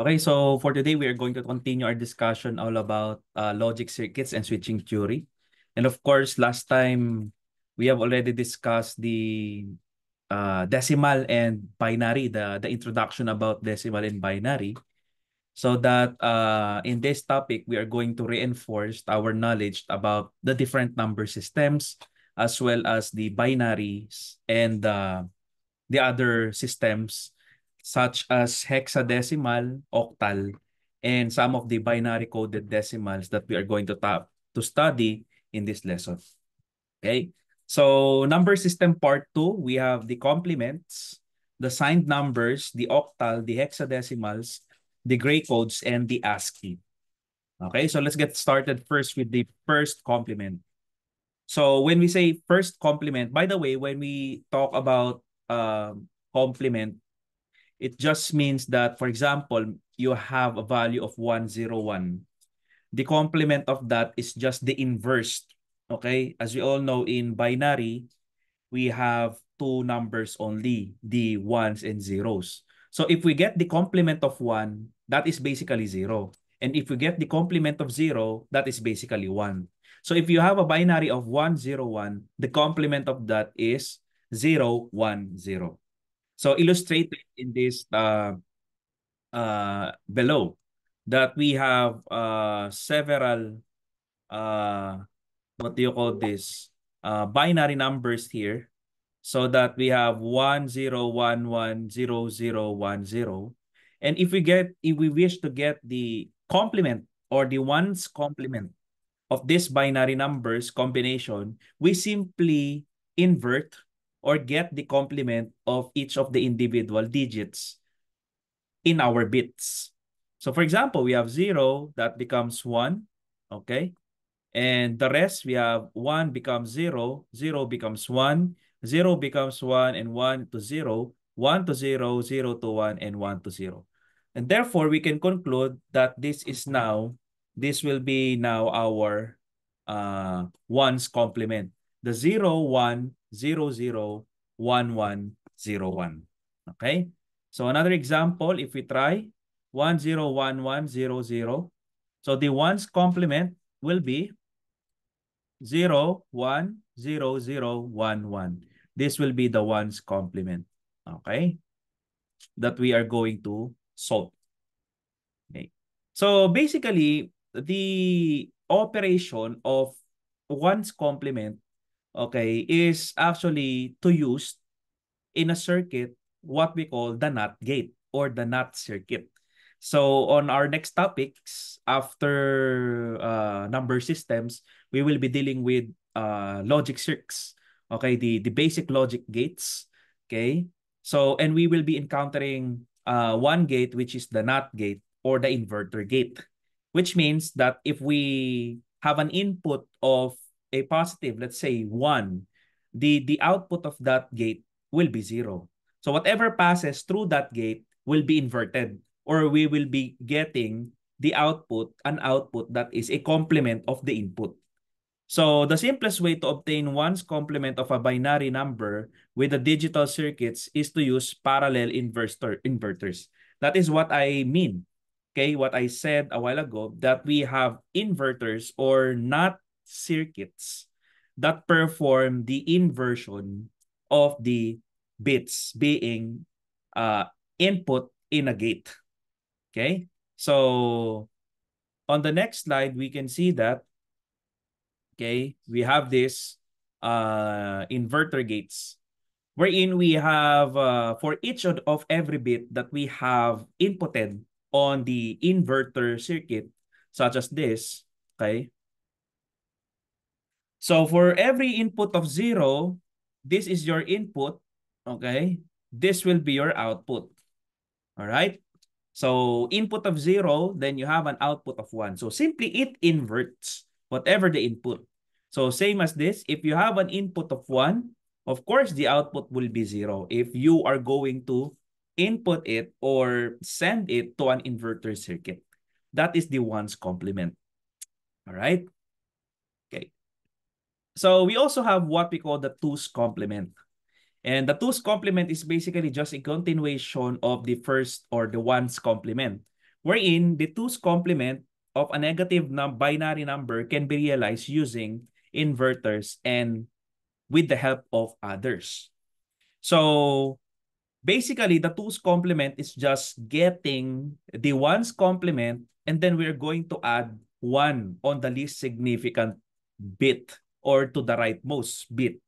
Okay, so for today, we are going to continue our discussion all about uh, logic circuits and switching theory. And of course, last time, we have already discussed the uh, decimal and binary, the, the introduction about decimal and binary. So that uh, in this topic, we are going to reinforce our knowledge about the different number systems, as well as the binaries and uh, the other systems such as hexadecimal, octal, and some of the binary coded decimals that we are going to, to study in this lesson. Okay, so number system part 2, we have the complements, the signed numbers, the octal, the hexadecimals, the gray codes, and the ASCII. Okay, so let's get started first with the first complement. So when we say first complement, by the way, when we talk about um, complement, it just means that, for example, you have a value of 101. The complement of that is just the inverse. Okay, as we all know in binary, we have two numbers only, the ones and zeros. So if we get the complement of 1, that is basically 0. And if we get the complement of 0, that is basically 1. So if you have a binary of 1, 0, 1, the complement of that is 0, 1, 0. So illustrated in this uh, uh, below that we have uh, several, uh, what do you call this, uh, binary numbers here. So that we have 10110010. And if we get, if we wish to get the complement or the ones complement of this binary numbers combination, we simply invert or get the complement of each of the individual digits in our bits. So for example, we have 0, that becomes 1, okay? And the rest, we have 1 becomes 0, 0 becomes 1, 0 becomes 1, and 1 to 0, 1 to 0, 0 to 1, and 1 to 0. And therefore, we can conclude that this is now, this will be now our uh, 1's complement. The 0, 1, Zero zero one one zero one, Okay? So another example, if we try 101100, so the ones complement will be 010011. This will be the ones complement, okay? That we are going to solve. Okay. So basically, the operation of one's complement okay, is actually to use in a circuit what we call the NOT gate or the NOT circuit. So on our next topics, after uh, number systems, we will be dealing with uh, logic circuits, okay, the, the basic logic gates, okay? So, and we will be encountering uh, one gate, which is the NOT gate or the inverter gate, which means that if we have an input of a positive, let's say one, the, the output of that gate will be zero. So whatever passes through that gate will be inverted or we will be getting the output, an output that is a complement of the input. So the simplest way to obtain one's complement of a binary number with the digital circuits is to use parallel inverter inverters. That is what I mean. Okay, what I said a while ago that we have inverters or not circuits that perform the inversion of the bits being uh, input in a gate. Okay, so on the next slide, we can see that, okay, we have this uh, inverter gates wherein we have uh, for each of every bit that we have inputted on the inverter circuit, such as this, okay, so for every input of zero, this is your input, okay? This will be your output, all right? So input of zero, then you have an output of one. So simply it inverts whatever the input. So same as this, if you have an input of one, of course the output will be zero if you are going to input it or send it to an inverter circuit. That is the one's complement. All right. So we also have what we call the two's complement. And the two's complement is basically just a continuation of the first or the one's complement, wherein the two's complement of a negative num binary number can be realized using inverters and with the help of others. So basically, the two's complement is just getting the one's complement and then we're going to add one on the least significant bit or to the rightmost bit.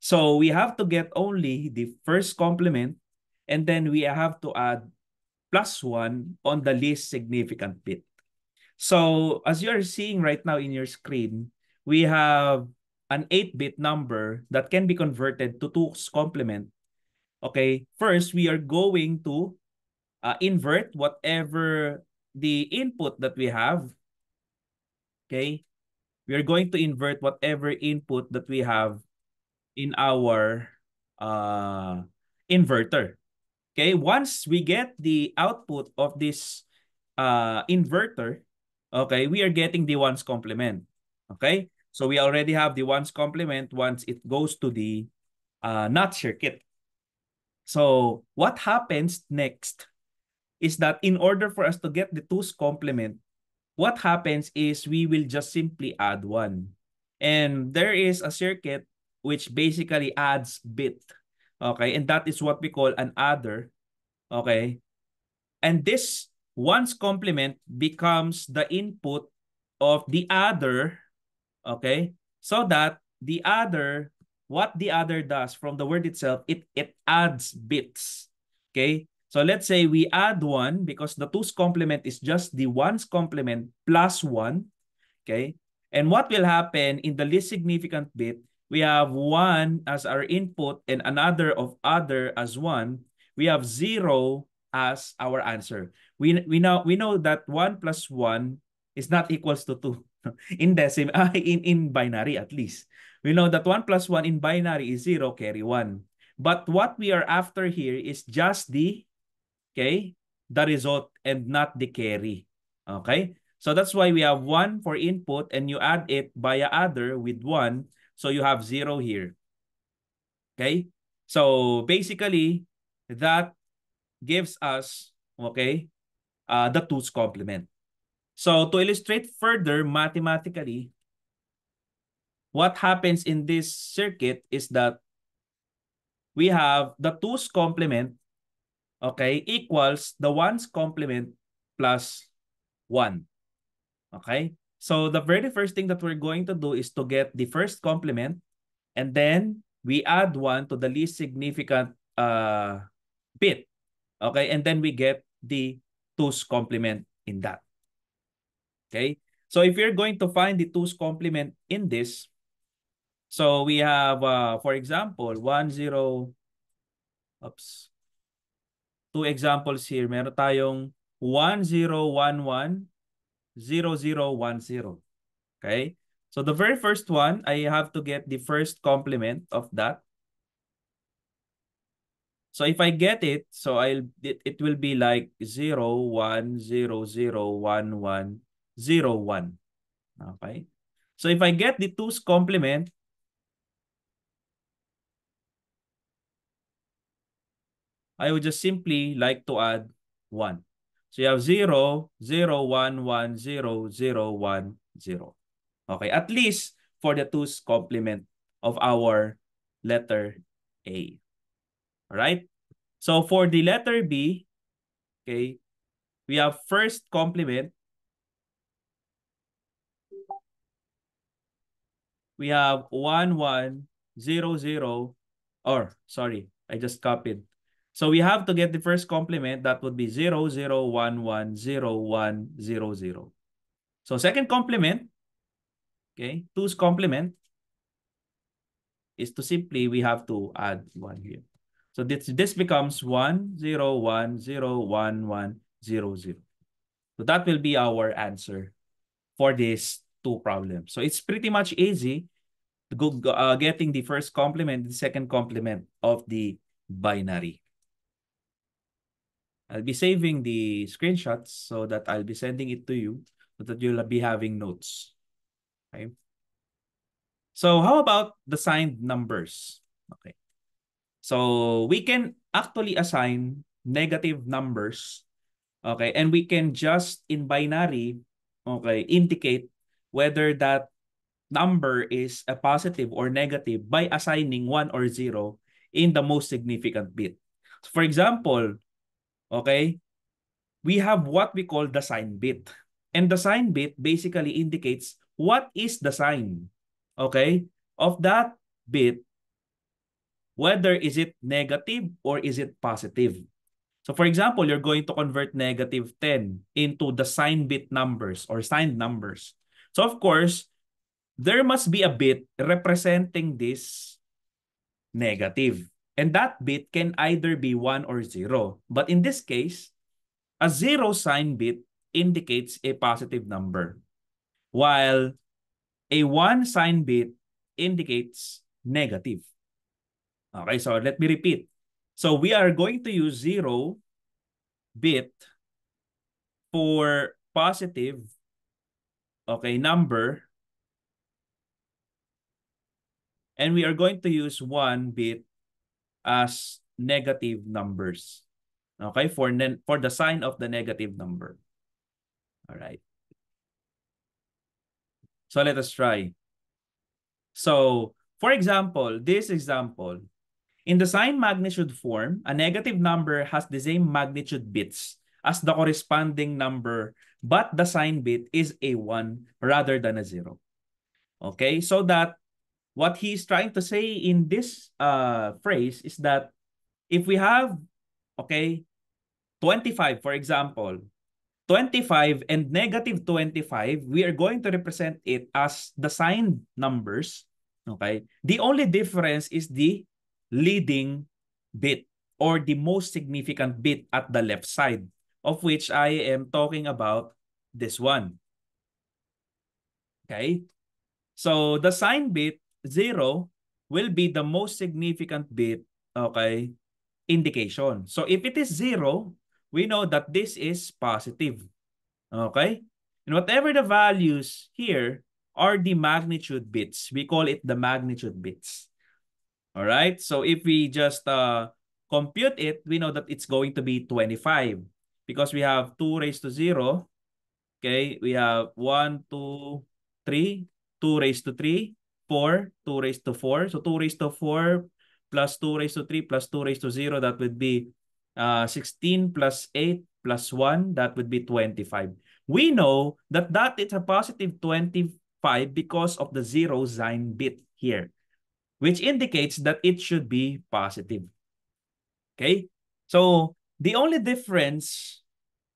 So we have to get only the first complement and then we have to add plus 1 on the least significant bit. So as you are seeing right now in your screen, we have an 8-bit number that can be converted to 2's complement. Okay, first we are going to uh, invert whatever the input that we have. Okay, we are going to invert whatever input that we have in our uh, inverter. Okay, once we get the output of this uh, inverter, okay, we are getting the ones complement. Okay, so we already have the ones complement once it goes to the uh, not circuit. So what happens next is that in order for us to get the two's complement, what happens is we will just simply add one. And there is a circuit which basically adds bit. Okay, and that is what we call an adder. Okay, and this one's complement becomes the input of the adder. Okay, so that the adder, what the adder does from the word itself, it, it adds bits. Okay, So let's say we add 1 because the two's complement is just the 1's complement plus 1. Okay. And what will happen in the least significant bit, we have 1 as our input and another of other as 1. We have 0 as our answer. We, we, know, we know that 1 plus 1 is not equals to 2 in decimal, in, in binary at least. We know that 1 plus 1 in binary is 0, carry 1. But what we are after here is just the okay, the result and not the carry. Okay? So that's why we have 1 for input and you add it by other with 1. So you have 0 here. Okay? So basically, that gives us, okay, uh, the two's complement. So to illustrate further mathematically, what happens in this circuit is that we have the two's complement okay, equals the one's complement plus 1. Okay? So the very first thing that we're going to do is to get the first complement and then we add 1 to the least significant uh, bit. Okay? And then we get the 2's complement in that. Okay? So if you're going to find the 2's complement in this, so we have, uh, for example, 1, 0, oops, two examples here. Meron tayong 1011, 0010. Okay? So the very first one, I have to get the first complement of that. So if I get it, so I'll it, it will be like 010011101. Okay? So if I get the two's complement, I would just simply like to add 1. So you have 0, 0, 1, 1, 0, 0, 1, 0. Okay, at least for the 2's complement of our letter A. Alright? So for the letter B, okay, we have first complement. We have 1, 1, 0, 0, or sorry, I just copied. So we have to get the first complement that would be 0, 0, 1, 1, 0, 1, 0, 0. So second complement, okay, 2's complement is to simply we have to add 1 here. So this, this becomes 1, 0, 1, 0, 1, 1, 0, 0. So that will be our answer for these two problems. So it's pretty much easy to go, uh, getting the first complement, the second complement of the binary. I'll be saving the screenshots so that I'll be sending it to you so that you'll be having notes. Okay. So how about the signed numbers? Okay. So we can actually assign negative numbers. Okay. And we can just in binary, okay, indicate whether that number is a positive or negative by assigning 1 or 0 in the most significant bit. For example, Okay? We have what we call the sign bit. And the sign bit basically indicates what is the sign, okay, of that bit, whether is it negative or is it positive. So for example, you're going to convert negative 10 into the sign bit numbers or signed numbers. So of course, there must be a bit representing this negative. And that bit can either be 1 or 0. But in this case, a zero sign bit indicates a positive number, while a 1 sign bit indicates negative. Okay, so let me repeat. So we are going to use 0 bit for positive okay number and we are going to use 1 bit as negative numbers. Okay, for, for the sign of the negative number. All right. So let us try. So, for example, this example, in the sign magnitude form, a negative number has the same magnitude bits as the corresponding number, but the sign bit is a 1 rather than a 0. Okay, so that What he's trying to say in this uh, phrase is that if we have, okay, 25, for example, 25 and negative 25, we are going to represent it as the sign numbers. Okay. The only difference is the leading bit or the most significant bit at the left side, of which I am talking about this one. Okay. So the sign bit 0 will be the most significant bit, okay, indication. So if it is 0, we know that this is positive. Okay? And whatever the values here are the magnitude bits. We call it the magnitude bits. All right? So if we just uh, compute it, we know that it's going to be 25 because we have 2 raised to 0. Okay? We have 1, 2, 3, 2 raised to 3, 4, 2 raised to 4. So 2 raised to 4 plus 2 raised to 3 plus 2 raised to 0, that would be uh, 16 plus 8 plus 1, that would be 25. We know that that is a positive 25 because of the zero sign bit here, which indicates that it should be positive. Okay? So the only difference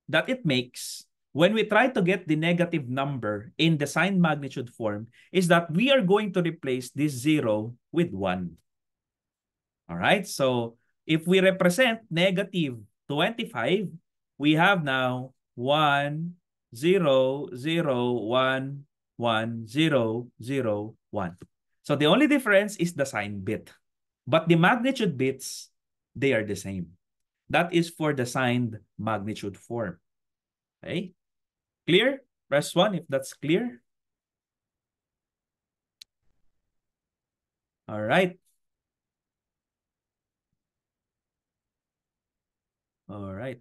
that it makes when we try to get the negative number in the signed magnitude form is that we are going to replace this 0 with 1. All right, so if we represent negative 25, we have now 1, 0, 0, 1, 1, 0, 0, 1. So the only difference is the sign bit. But the magnitude bits, they are the same. That is for the signed magnitude form. Okay? Clear? Press 1 if that's clear. All right. All right.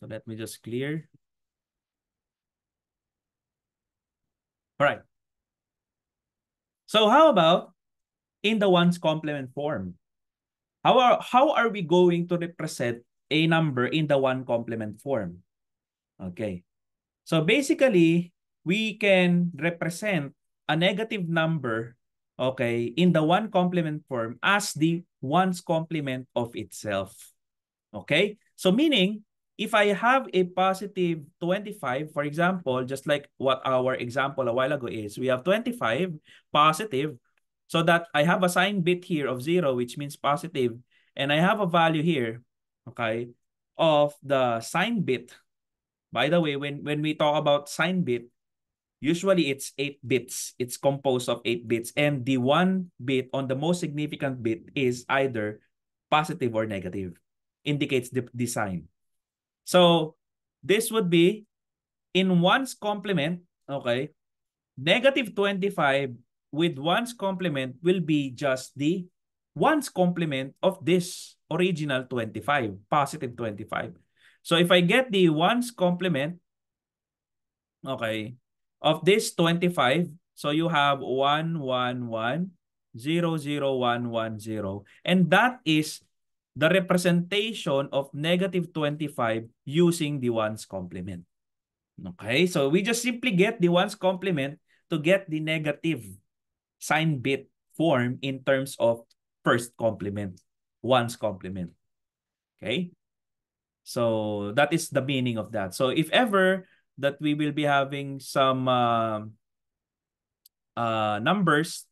So let me just clear. All right. So how about in the ones complement form? How are, how are we going to represent a number in the one complement form? Okay. So basically, we can represent a negative number, okay, in the one complement form as the one's complement of itself. Okay? So meaning, if I have a positive 25, for example, just like what our example a while ago is, we have 25 positive, so that I have a sign bit here of 0, which means positive, and I have a value here, okay, of the sign bit by the way, when, when we talk about sign bit, usually it's 8 bits. It's composed of 8 bits. And the one bit on the most significant bit is either positive or negative. Indicates the, the sign. So this would be in one's complement, okay, negative 25 with one's complement will be just the one's complement of this original 25, positive 25. So if I get the ones complement, okay, of this 25, so you have 1, 1, 1, 0, 0, 1, 1, 0. And that is the representation of negative 25 using the ones complement. Okay, so we just simply get the ones complement to get the negative sign bit form in terms of first complement, ones complement. Okay, So that is the meaning of that. So if ever that we will be having some uh, uh, numbers,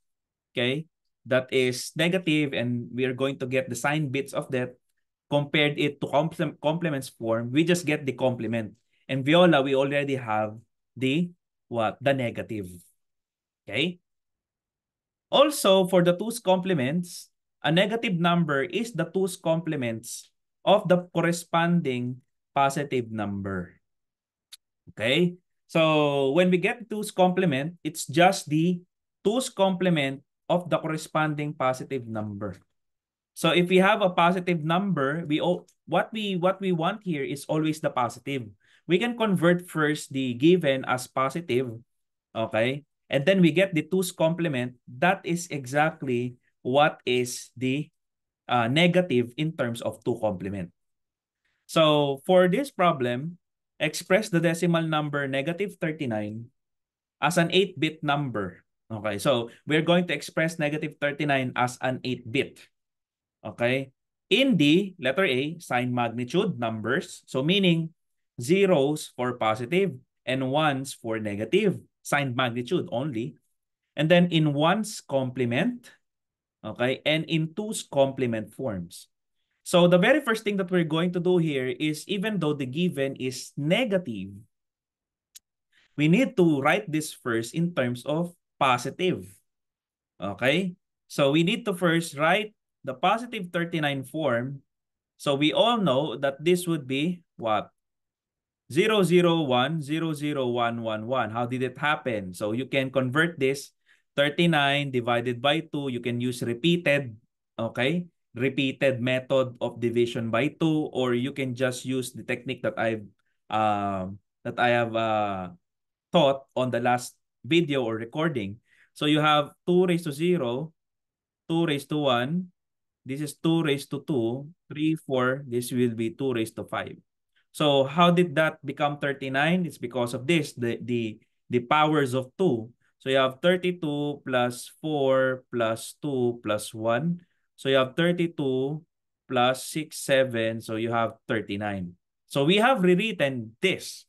okay, that is negative and we are going to get the sign bits of that, compared it to complements form, we just get the complement. And Viola, we already have the what? The negative. Okay? Also, for the two's complements, a negative number is the two's complements of the corresponding positive number. Okay? So when we get 2's complement, it's just the 2's complement of the corresponding positive number. So if we have a positive number, we what we what we want here is always the positive. We can convert first the given as positive, okay? And then we get the 2's complement. That is exactly what is the uh, negative in terms of 2 complement. So for this problem, express the decimal number negative 39 as an 8-bit number. Okay, so we're going to express negative 39 as an 8-bit. Okay, in the letter A, sign magnitude numbers. So meaning zeros for positive and ones for negative, sign magnitude only. And then in ones complement, Okay? And in two's complement forms. So the very first thing that we're going to do here is even though the given is negative, we need to write this first in terms of positive. Okay? So we need to first write the positive 39 form. So we all know that this would be what? 001, How did it happen? So you can convert this 39 divided by 2, you can use repeated, okay? Repeated method of division by 2 or you can just use the technique that I've uh, that I have uh, taught on the last video or recording. So you have 2 raised to 0, 2 raised to 1, this is 2 raised to 2, 3, 4, this will be 2 raised to 5. So how did that become 39? It's because of this, the, the, the powers of 2 So you have 32 plus 4 plus 2 plus 1. So you have 32 plus 6, 7. So you have 39. So we have rewritten this.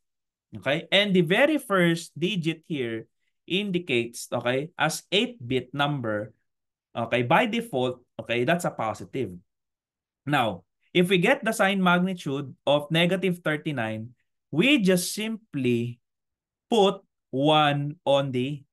Okay? And the very first digit here indicates, okay, as 8-bit number, okay, by default, okay, that's a positive. Now, if we get the sign magnitude of negative 39, we just simply put 1 on the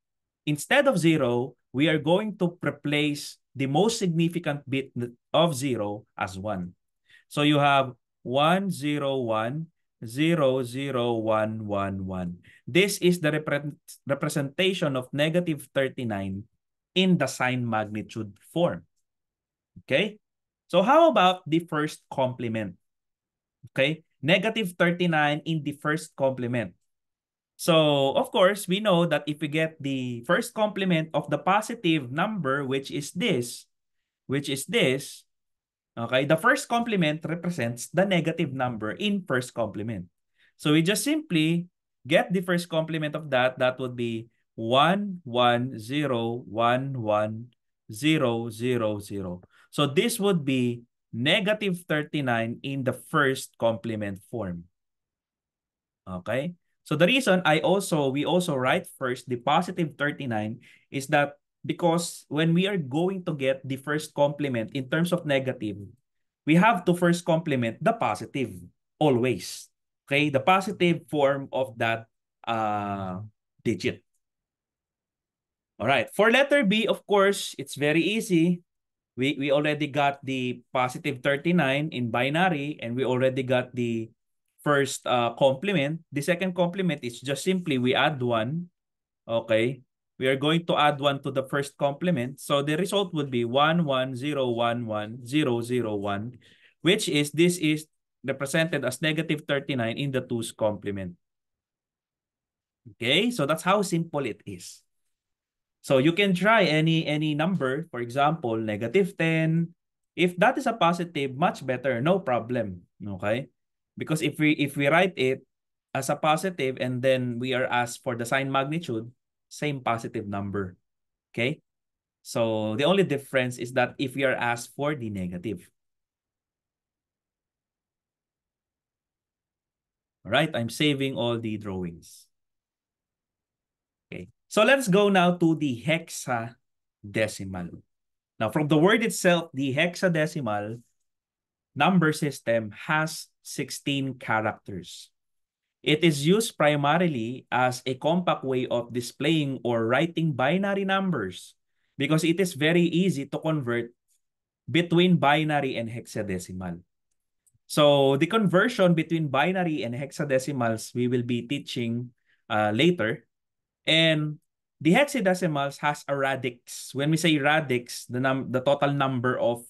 Instead of zero, we are going to replace the most significant bit of zero as one. So you have one, zero, one, zero, zero, one, one, one. This is the repre representation of negative 39 in the sign magnitude form. Okay? So how about the first complement? Okay? Negative 39 in the first complement. So, of course, we know that if we get the first complement of the positive number, which is this, which is this, okay, the first complement represents the negative number in first complement. So, we just simply get the first complement of that. That would be 1, 1, 0, 1, 1, 0, 0, 0. So, this would be negative 39 in the first complement form. Okay? So the reason I also, we also write first the positive 39 is that because when we are going to get the first complement in terms of negative, we have to first complement the positive always. Okay, the positive form of that uh, digit. All right, for letter B, of course, it's very easy. We, we already got the positive 39 in binary and we already got the first uh, complement. The second complement is just simply we add 1. Okay? We are going to add 1 to the first complement. So the result would be 1, 1, 0, 1, 1, 0, 0, 1, which is this is represented as negative 39 in the 2's complement. Okay? So that's how simple it is. So you can try any any number, for example, negative 10. If that is a positive, much better, no problem. Okay? Because if we if we write it as a positive and then we are asked for the sign magnitude, same positive number. Okay? So the only difference is that if we are asked for the negative. All right, I'm saving all the drawings. Okay, so let's go now to the hexadecimal. Now, from the word itself, the hexadecimal number system has 16 characters. It is used primarily as a compact way of displaying or writing binary numbers because it is very easy to convert between binary and hexadecimal. So the conversion between binary and hexadecimals we will be teaching uh, later. And the hexadecimals has a radix. When we say radix, the num the total number of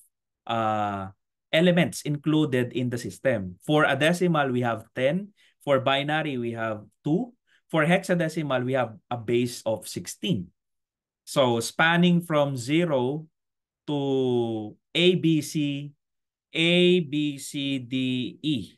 uh, elements included in the system. For a decimal, we have 10. For binary, we have 2. For hexadecimal, we have a base of 16. So spanning from 0 to A, B, C, A, B, C, D, E.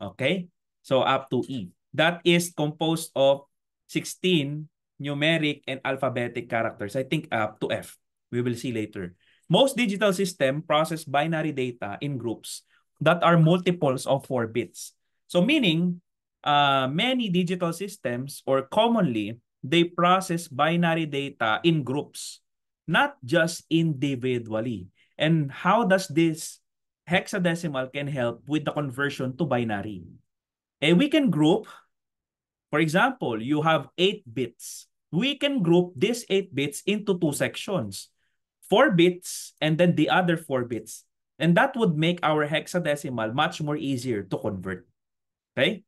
Okay? So up to E. That is composed of 16 numeric and alphabetic characters. I think up to F. We will see later. Most digital system process binary data in groups that are multiples of 4 bits. So meaning, uh, many digital systems or commonly, they process binary data in groups, not just individually. And how does this hexadecimal can help with the conversion to binary? And eh, we can group, for example, you have 8 bits. We can group these 8 bits into two sections four bits and then the other four bits. And that would make our hexadecimal much more easier to convert. Okay?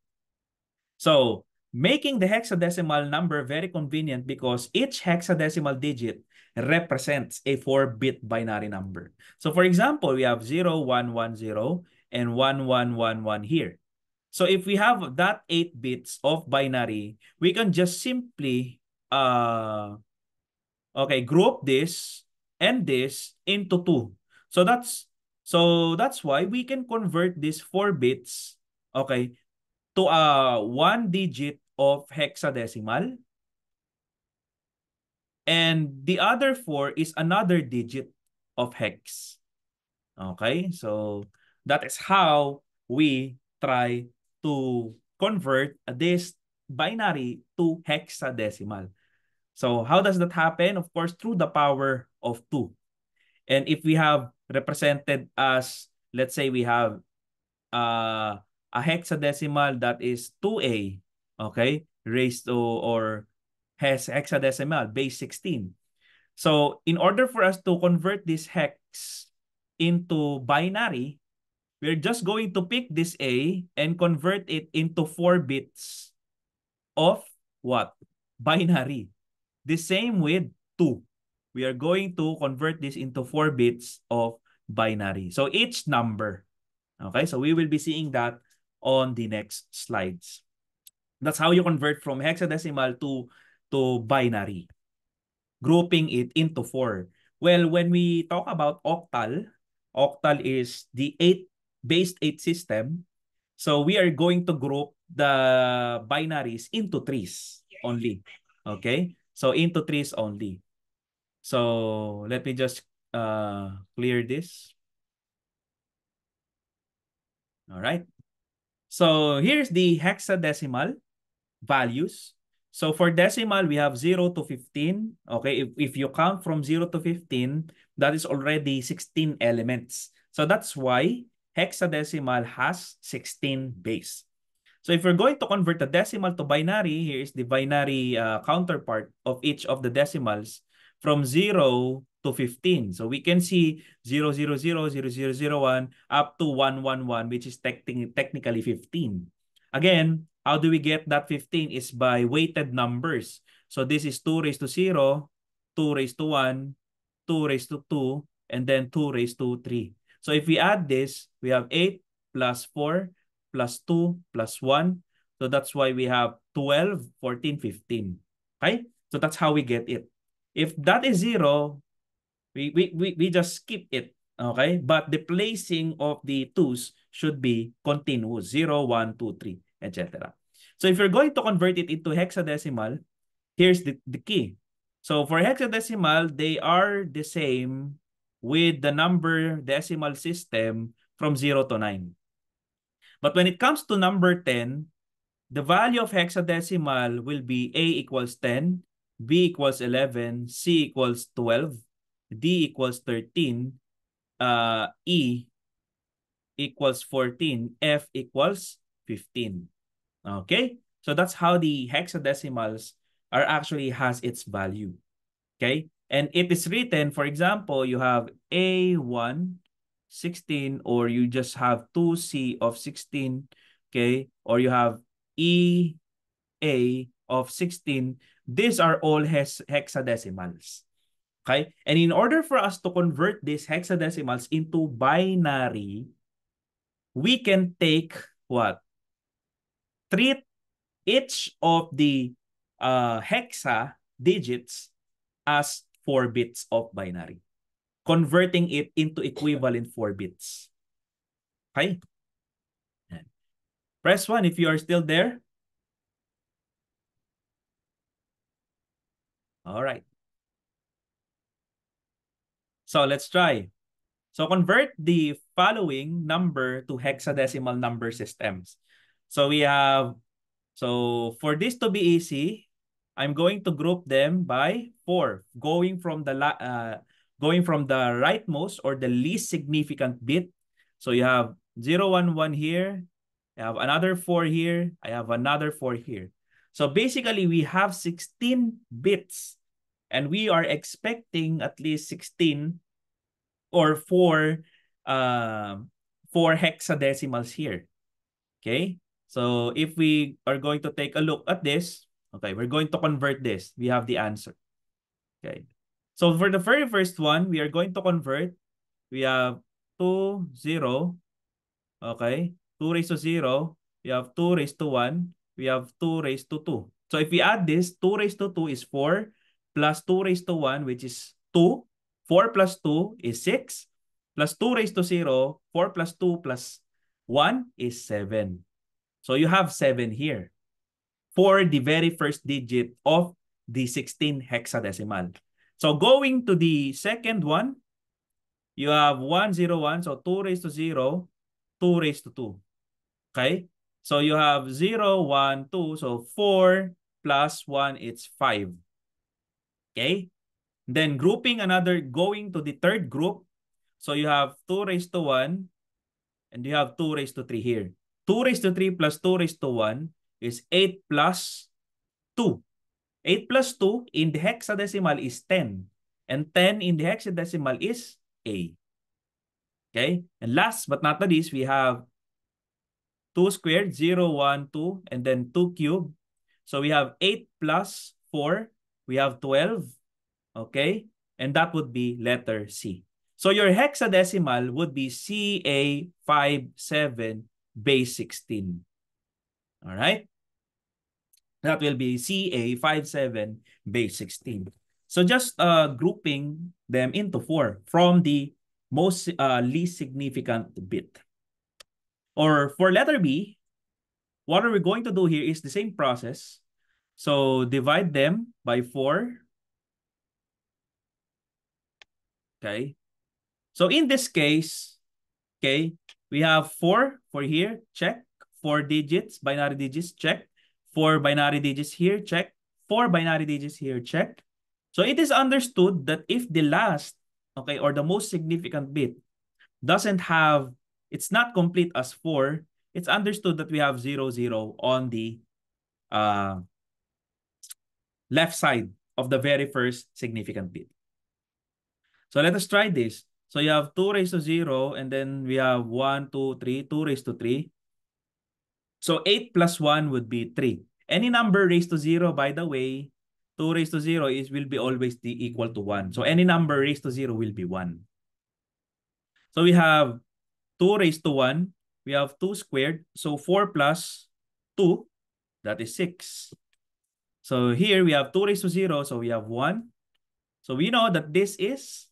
So making the hexadecimal number very convenient because each hexadecimal digit represents a 4-bit binary number. So for example, we have 0, 1, 1, 0, and 1, 1, 1, 1 here. So if we have that 8 bits of binary, we can just simply uh, okay, group this and this into 2. So that's so that's why we can convert this 4 bits, okay, to a 1 digit of hexadecimal. And the other 4 is another digit of hex. Okay, so that is how we try to convert this binary to hexadecimal. So how does that happen? Of course, through the power of 2. And if we have represented as, let's say we have uh, a hexadecimal that is 2a, okay, raised to or has hexadecimal base 16. So in order for us to convert this hex into binary, we're just going to pick this A and convert it into 4 bits of what? Binary. The same with 2. we are going to convert this into 4 bits of binary. So each number. Okay, so we will be seeing that on the next slides. That's how you convert from hexadecimal to, to binary, grouping it into 4. Well, when we talk about octal, octal is the eight based 8 system. So we are going to group the binaries into trees only. Okay? So into trees only. So let me just uh, clear this. All right. So here's the hexadecimal values. So for decimal, we have 0 to 15. Okay, if, if you count from 0 to 15, that is already 16 elements. So that's why hexadecimal has 16 base. So if you're going to convert the decimal to binary, here is the binary uh, counterpart of each of the decimals from 0 to 15. So we can see 0, 0, 0, 0, 0, 0, 1 up to 1, 1, 1, which is tec technically 15. Again, how do we get that 15 is by weighted numbers. So this is 2 raised to 0, 2 raised to 1, 2 raised to 2, and then 2 raised to 3. So if we add this, we have 8 plus 4 plus 2 plus 1. So that's why we have 12, 14, 15. Okay? So that's how we get it. If that is zero, we, we, we, we just skip it. Okay? But the placing of the twos should be continuous. 0, 1, 2, 3, etc. So if you're going to convert it into hexadecimal, here's the, the key. So for hexadecimal, they are the same with the number decimal system from 0 to 9. But when it comes to number 10, the value of hexadecimal will be A equals 10, B equals 11, C equals 12, D equals 13, uh, E equals 14, F equals 15. Okay? So that's how the hexadecimals are actually has its value. Okay? And it is written, for example, you have A1, 16, or you just have 2C of 16, okay? Or you have EA of 16, these are all hexadecimals. Okay? And in order for us to convert these hexadecimals into binary, we can take what? Treat each of the uh, hexa digits as 4 bits of binary, converting it into equivalent 4 bits. Okay? Press 1 if you are still there. All right. So let's try. So convert the following number to hexadecimal number systems. So we have, so for this to be easy, I'm going to group them by four, going from the uh, going from the rightmost or the least significant bit. So you have 0, 1, 1 here. I have another 4 here. I have another 4 here. So basically, we have 16 bits and we are expecting at least 16 or 4, uh, 4 hexadecimals here. Okay? So if we are going to take a look at this, okay, we're going to convert this. We have the answer. Okay. So for the very first one, we are going to convert. We have 2, 0. Okay. 2 raised to 0. We have 2 raised to 1. we have 2 raised to 2. So if we add this, 2 raised to 2 is 4 plus 2 raised to 1, which is 2. 4 plus 2 is 6 plus 2 raised to 0, 4 plus 2 plus 1 is 7. So you have 7 here for the very first digit of the 16 hexadecimal. So going to the second one, you have 101, So 2 raised to 0, 2 raised to 2. Okay? So you have 0, 1, 2. So 4 plus 1, it's 5. Okay? Then grouping another, going to the third group. So you have 2 raised to 1. And you have 2 raised to 3 here. 2 raised to 3 plus 2 raised to 1 is 8 plus 2. 8 plus 2 in the hexadecimal is 10. And 10 in the hexadecimal is A. Okay? And last but not the least, we have 2 squared, 0, 1, 2, and then 2 cubed. So we have 8 plus 4. We have 12. Okay? And that would be letter C. So your hexadecimal would be CA57 base 16. All right? That will be CA57 base 16. So just uh, grouping them into four from the most uh, least significant bit. Or for letter B, what are we going to do here is the same process. So divide them by 4. Okay. So in this case, okay, we have 4 for here, check. 4 digits, binary digits, check. 4 binary digits here, check. 4 binary digits here, check. So it is understood that if the last, okay, or the most significant bit doesn't have it's not complete as 4. It's understood that we have 0, 0 on the uh, left side of the very first significant bit. So let us try this. So you have 2 raised to 0 and then we have 1, 2, 3, 2 raised to 3. So 8 plus 1 would be 3. Any number raised to 0, by the way, 2 raised to 0 is will be always the equal to 1. So any number raised to 0 will be 1. So we have 2 raised to 1, we have 2 squared. So 4 plus 2, that is 6. So here we have 2 raised to 0, so we have 1. So we know that this is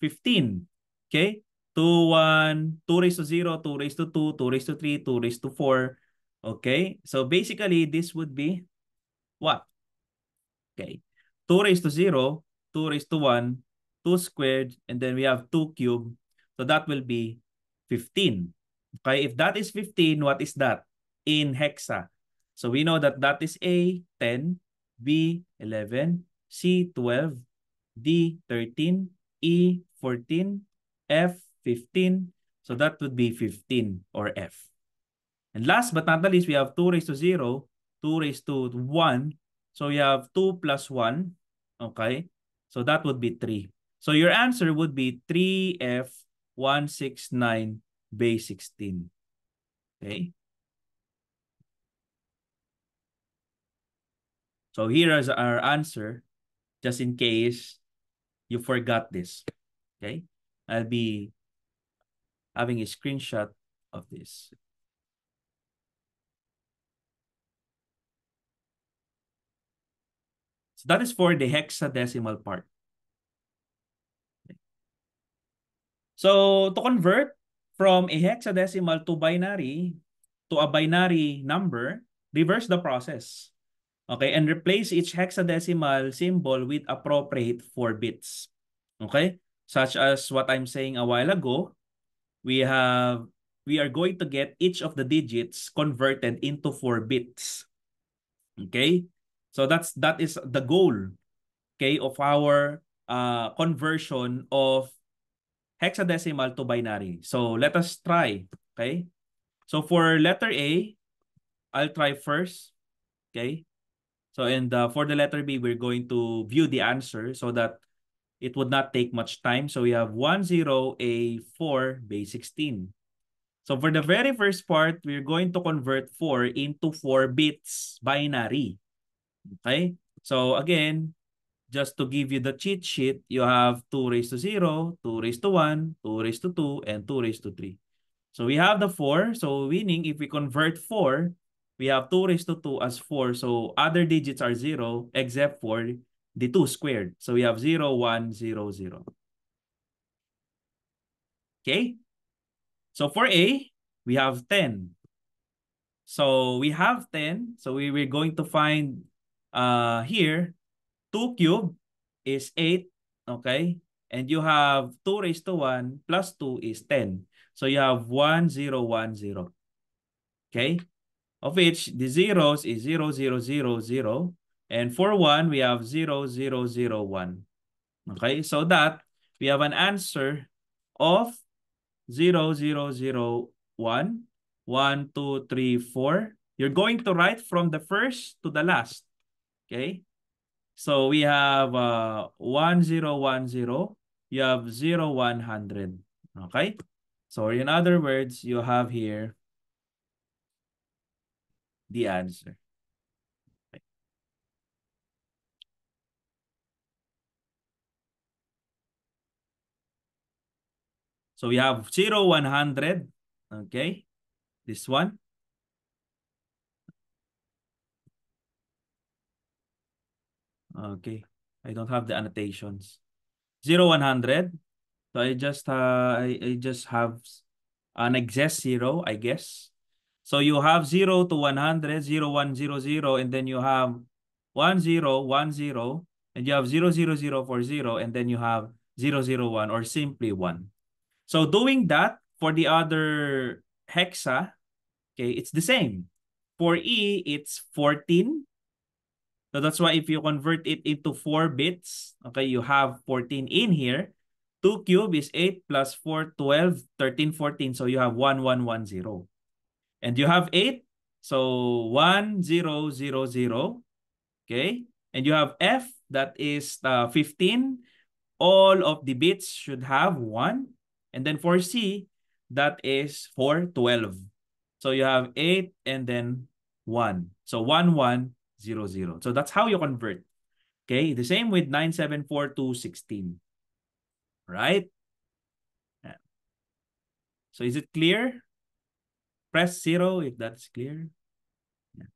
15. Okay? 2, 1, 2 raised to 0, 2 raised to 2, 2 raised to 3, 2 raised to 4. Okay? So basically, this would be what? Okay. 2 raised to 0, 2 raised to 1, 2 squared, and then we have 2 cubed. So that will be 15. Okay, if that is 15, what is that? In hexa. So we know that that is A, 10, B, 11, C, 12, D, 13, E, 14, F, 15. So that would be 15 or F. And last but not the least, we have 2 raised to 0, 2 raised to 1. So we have 2 plus 1. Okay. So that would be 3. So your answer would be 3F 169 base 16. Okay. So here is our answer, just in case you forgot this. Okay. I'll be having a screenshot of this. So that is for the hexadecimal part. So to convert from a hexadecimal to binary to a binary number, reverse the process. Okay, and replace each hexadecimal symbol with appropriate 4 bits. Okay? Such as what I'm saying a while ago, we have we are going to get each of the digits converted into 4 bits. Okay? So that's that is the goal okay of our uh conversion of hexadecimal to binary. So let us try, okay? So for letter A, I'll try first, okay? So and uh, for the letter B, we're going to view the answer so that it would not take much time. So we have 10A4 base 16. So for the very first part, we're going to convert 4 into 4 bits binary. Okay? So again, just to give you the cheat sheet, you have 2 raised to 0, 2 raised to 1, 2 raised to 2, and 2 raised to 3. So we have the 4. So meaning if we convert 4, we have 2 raised to 2 as 4. So other digits are 0 except for the 2 squared. So we have 0, 1, 0, 0. Okay? So for A, we have 10. So we have 10. So we, we're going to find uh, here 2 cube is 8, okay? And you have 2 raised to 1 plus 2 is 10. So you have 1, 0, 1, 0. Okay? Of which the zeros is 0, 0, 0, 0. And for 1, we have 0, 0, 0, 1. Okay? So that we have an answer of 0, 0, 0, 1, 1, 2, 3, 4. You're going to write from the first to the last. Okay? So we have uh, 1010, you have 100. Okay? So in other words, you have here the answer. So we have 100. Okay? This one. Okay. I don't have the annotations. 0, 100. So I just, uh, I, I just have an excess 0, I guess. So you have 0 to 100, 0, 1, 0, 0, and then you have 1, 0, 1, 0, and you have 0, 0, 0 for 0, and then you have 0, 0, 1, or simply 1. So doing that for the other hexa, okay, it's the same. For E, it's 14 so that's why if you convert it into 4 bits, okay, you have 14 in here. 2 cube is 8 plus 4, 12, 13, 14. So you have 1, 1, 1, 0. And you have 8. So 1, 0, 0, 0. Okay. And you have F, that is uh, 15. All of the bits should have 1. And then for C, that is 4, 12. So you have 8 and then 1. So 1, 1, 0, 0. So that's how you convert. Okay, the same with nine seven four to 16. Right? Yeah. So is it clear? Press 0 if that's clear. Yeah.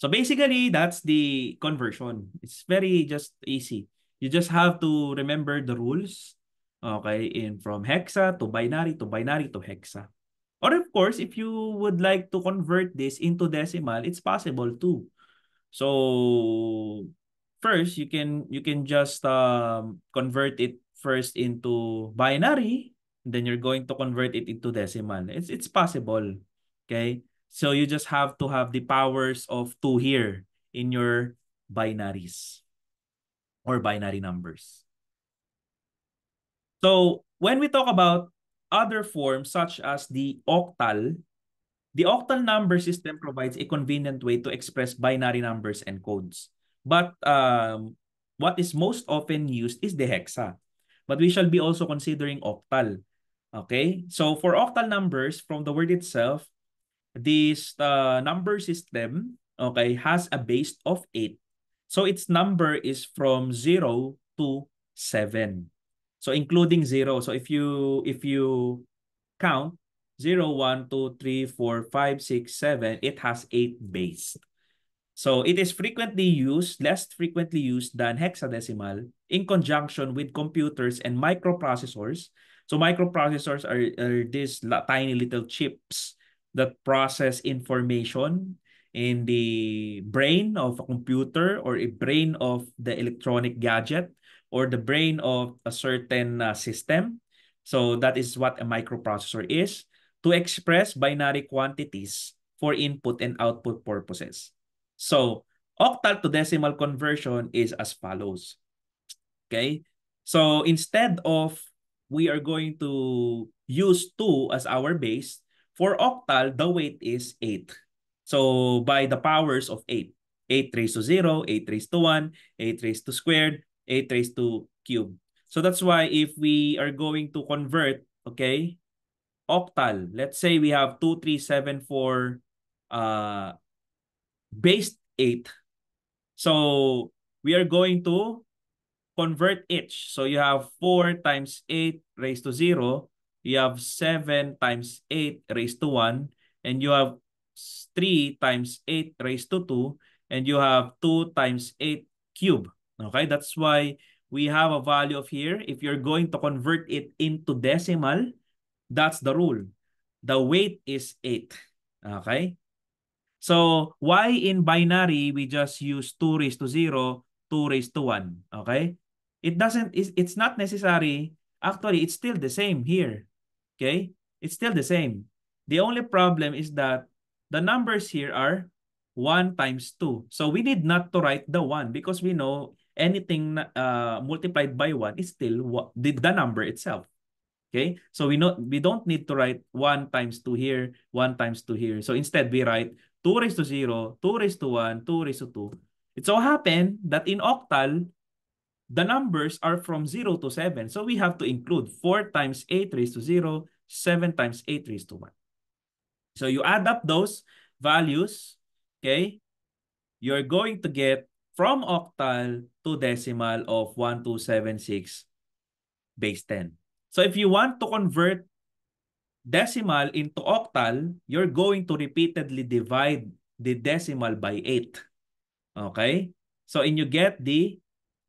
So basically, that's the conversion. It's very just easy. You just have to remember the rules. Okay, in from hexa to binary to binary to hexa. Or of course, if you would like to convert this into decimal, it's possible too. So first, you can you can just um, convert it first into binary, then you're going to convert it into decimal. It's it's possible. Okay? So you just have to have the powers of 2 here in your binaries or binary numbers. So when we talk about other forms such as the octal, the octal number system provides a convenient way to express binary numbers and codes. But um, what is most often used is the hexa. But we shall be also considering octal. Okay, so for octal numbers, from the word itself, this uh, number system okay, has a base of 8. So its number is from 0 to 7. So including zero. So if you if you count 0, 1, 2, 3, 4, 5, 6, 7, it has 8 base. So it is frequently used, less frequently used than hexadecimal in conjunction with computers and microprocessors. So microprocessors are, are these tiny little chips that process information in the brain of a computer or a brain of the electronic gadget or the brain of a certain uh, system. So that is what a microprocessor is to express binary quantities for input and output purposes. So octal to decimal conversion is as follows. Okay, so instead of we are going to use 2 as our base, for octal, the weight is 8. So by the powers of 8. 8 raised to 0, 8 raised to 1, 8 raised to squared, 8 raised to cube. So that's why if we are going to convert, okay, octal, let's say we have 2, 3, 7, 4, uh, base 8. So we are going to convert each. So you have 4 times 8 raised to 0. You have 7 times 8 raised to 1. And you have 3 times 8 raised to 2. And you have 2 times 8 cube. Okay, that's why we have a value of here. If you're going to convert it into decimal, that's the rule. The weight is 8. Okay? So why in binary we just use 2 raised to 0, 2 raised to 1. Okay? It doesn't, it's, it's not necessary. Actually, it's still the same here. Okay? It's still the same. The only problem is that the numbers here are 1 times 2. So we need not to write the 1 because we know anything uh, multiplied by 1 is still what the, the number itself. Okay? So we know we don't need to write 1 times 2 here, 1 times 2 here. So instead we write 2 raised to 0, 2 raised to 1, 2 raised to 2. It so happened that in octal, the numbers are from 0 to 7. So we have to include 4 times 8 raised to 0, 7 times 8 raised to 1. So you add up those values, okay? You're going to get from octal to decimal of 1276 base 10. So if you want to convert decimal into octal, you're going to repeatedly divide the decimal by 8. Okay? So and you get the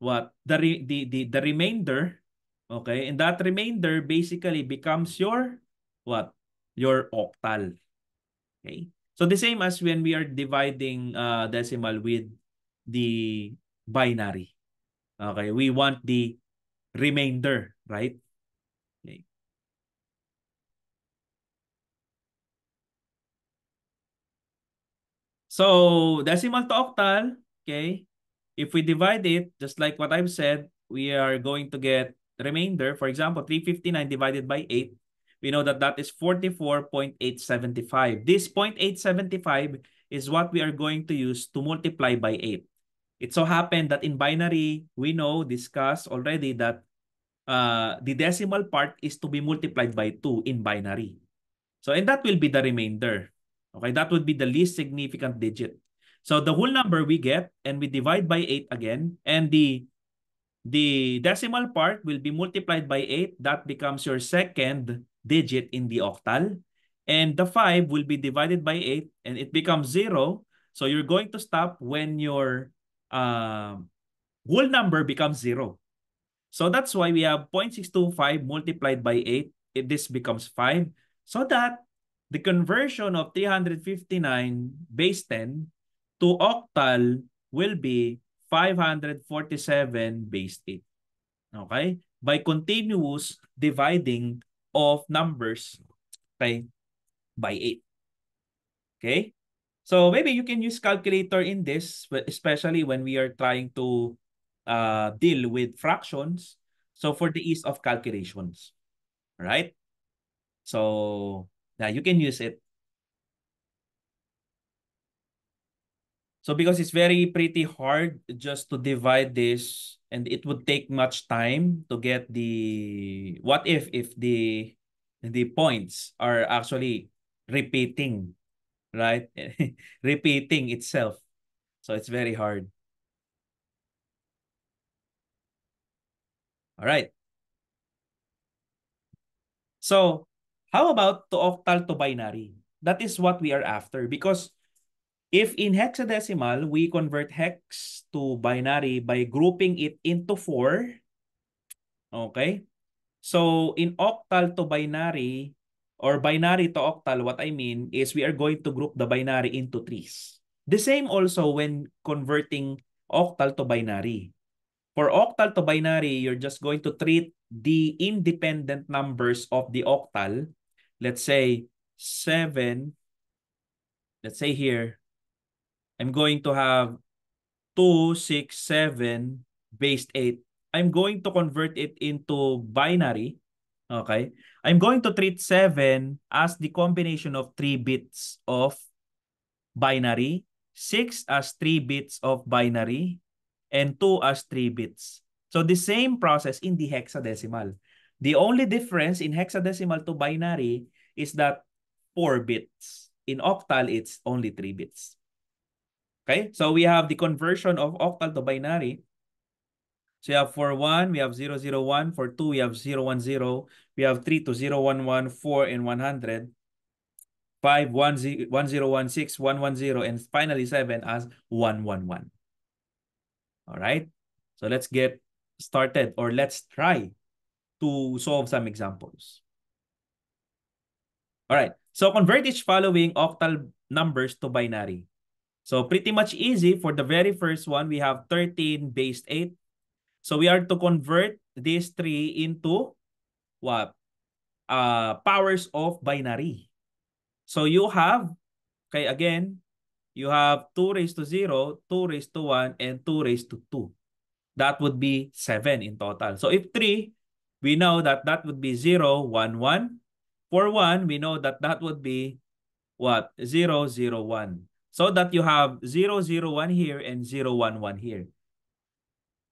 what the re, the, the the remainder, okay? And that remainder basically becomes your what? Your octal. Okay? So the same as when we are dividing uh, decimal with the binary. Okay, we want the remainder, right? Okay. So decimal to octal, okay, if we divide it, just like what I've said, we are going to get remainder. For example, 359 divided by 8, we know that that is 44.875. This 0.875 is what we are going to use to multiply by 8. It so happened that in binary, we know, discussed already that uh, the decimal part is to be multiplied by 2 in binary. So, and that will be the remainder. Okay, that would be the least significant digit. So the whole number we get and we divide by 8 again and the the decimal part will be multiplied by 8. That becomes your second digit in the octal. And the 5 will be divided by 8 and it becomes 0. So you're going to stop when your um, whole number becomes zero. So that's why we have 0.625 multiplied by 8. It, this becomes 5. So that the conversion of 359 base 10 to octal will be 547 base 8. Okay? By continuous dividing of numbers okay, by 8. Okay? So maybe you can use calculator in this, especially when we are trying to uh, deal with fractions. So for the ease of calculations, right? So yeah, you can use it. So because it's very pretty hard just to divide this and it would take much time to get the, what if, if the, the points are actually repeating right? Repeating itself. So it's very hard. All right. So how about to octal to binary? That is what we are after because if in hexadecimal, we convert hex to binary by grouping it into 4, okay? So in octal to binary, or binary to octal, what I mean is we are going to group the binary into trees. The same also when converting octal to binary. For octal to binary, you're just going to treat the independent numbers of the octal. Let's say 7. Let's say here, I'm going to have 2, 6, 7 based 8. I'm going to convert it into binary Okay? I'm going to treat 7 as the combination of 3 bits of binary, 6 as 3 bits of binary, and 2 as 3 bits. So the same process in the hexadecimal. The only difference in hexadecimal to binary is that 4 bits. In octal, it's only 3 bits. Okay? So we have the conversion of octal to binary. So you have for 1, we have 0, 0, 1. For 2, we have 0, 1, 0. We have 3 to 0, 1, 1, 4, and 100. 5, 1, 1, 0, 1, 6, 1, 1, 0. And finally, 7 as 1, 1, 1. All right? So let's get started or let's try to solve some examples. All right. So convert each following octal numbers to binary. So pretty much easy. For the very first one, we have 13 base 8 So we are to convert this three into what? Uh, powers of binary. So you have, okay, again, you have 2 raised to 0, 2 raised to 1, and 2 raised to 2. That would be 7 in total. So if 3, we know that that would be 0, 1, 1. For 1, we know that that would be what? 0, 0, 1. So that you have 0, 0, 1 here and 0, 1, 1 here.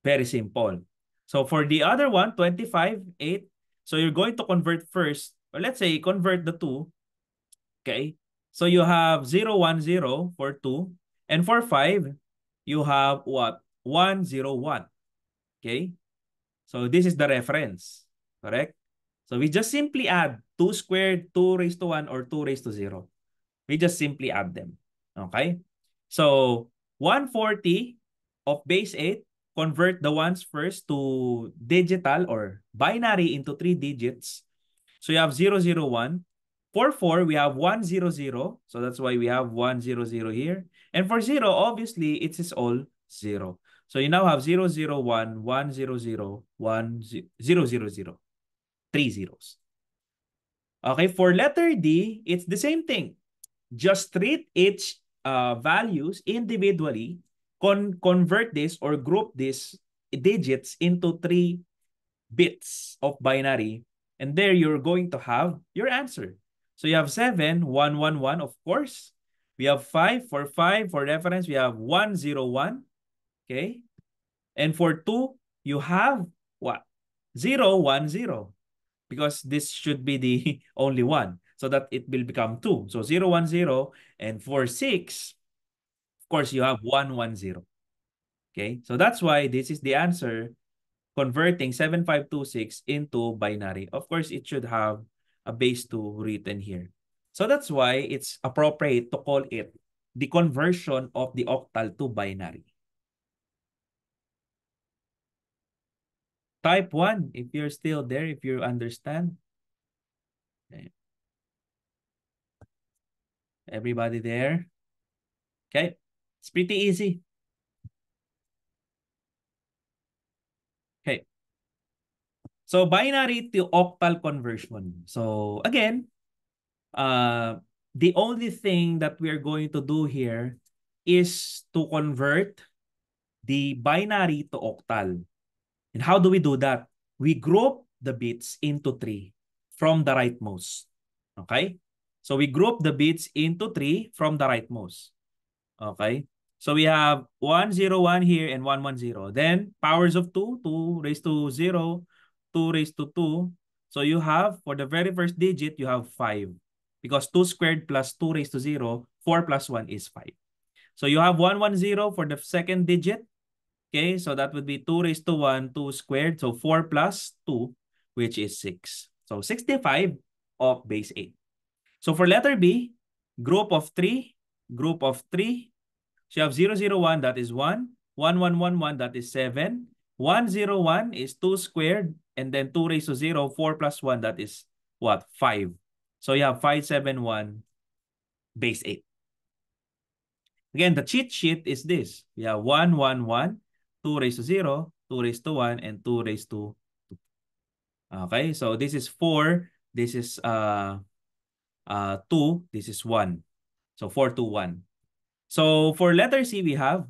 Very simple. So for the other one, 25, 8. So you're going to convert first. Or let's say convert the 2. Okay. So you have 0, 1, 0 for 2. And for 5, you have what? 1, 0, 1. Okay. So this is the reference. Correct? So we just simply add 2 squared, 2 raised to 1, or 2 raised to 0. We just simply add them. Okay? So 140 of base 8 convert the ones first to digital or binary into three digits. So you have 001. For 4, we have 100. So that's why we have 100 here. And for 0, obviously, it is all 0. So you now have 001, 100, 1, 0. Three zeros. Okay, for letter D, it's the same thing. Just treat each uh, values individually con convert this or group these digits into three bits of binary. And there you're going to have your answer. So you have 7, 1, 1, 1, of course. We have 5 for 5. For reference, we have 1, 0, 1. Okay. And for 2, you have what? 0, 1, 0. Because this should be the only one. So that it will become 2. So 0, 1, 0. And for 6, course, you have 110. Okay, so that's why this is the answer converting 7526 into binary. Of course, it should have a base 2 written here. So that's why it's appropriate to call it the conversion of the octal to binary. Type 1, if you're still there, if you understand. Okay. Everybody there? Okay. It's pretty easy. Okay. So binary to octal conversion. So again, uh, the only thing that we are going to do here is to convert the binary to octal. And how do we do that? We group the bits into three from the rightmost. Okay? So we group the bits into three from the rightmost. Okay? So we have 1, 0, 1 here and 1, 1, 0. Then powers of 2, 2 raised to 0, 2 raised to 2. So you have, for the very first digit, you have 5. Because 2 squared plus 2 raised to 0, 4 plus 1 is 5. So you have 1, 1, 0 for the second digit. Okay, so that would be 2 raised to 1, 2 squared. So 4 plus 2, which is 6. So 65 of base 8. So for letter B, group of 3, group of 3, so you have 001, that is 1. 1111, that is 7. 101 is 2 squared. And then 2 raised to 0, 4 plus 1, that is what? 5. So you have 571 base 8. Again, the cheat sheet is this. We have 111, 2 raised to 0, 2 raised to 1, and 2 raised to 2. Okay, so this is 4. This is uh, uh, 2. This is 1. So 4 to 1. So for letter C, we have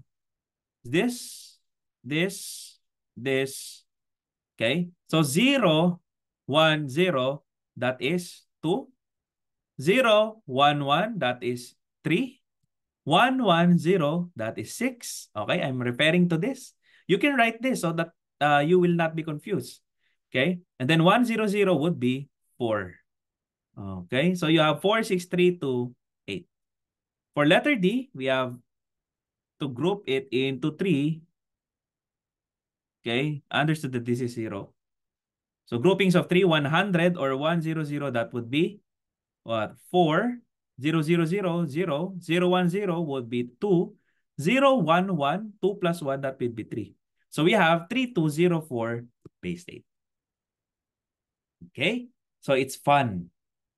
this, this, this. Okay. So 0, 1, 0, that is 2. 0, 1, 1, that is 3. 1, 1, 0, that is 6. Okay. I'm referring to this. You can write this so that uh, you will not be confused. Okay. And then 1, 0, 0 would be 4. Okay. So you have 4, 6, 3, 2, for letter D, we have to group it into three. Okay, understood that this is zero. So groupings of three, 100 or 100, that would be what? Four, 0, 0, 0, 0, 0, 1, 0 would be two, 0, 1, 1, 2 plus 1, that would be three. So we have 3204 base state. Okay, so it's fun.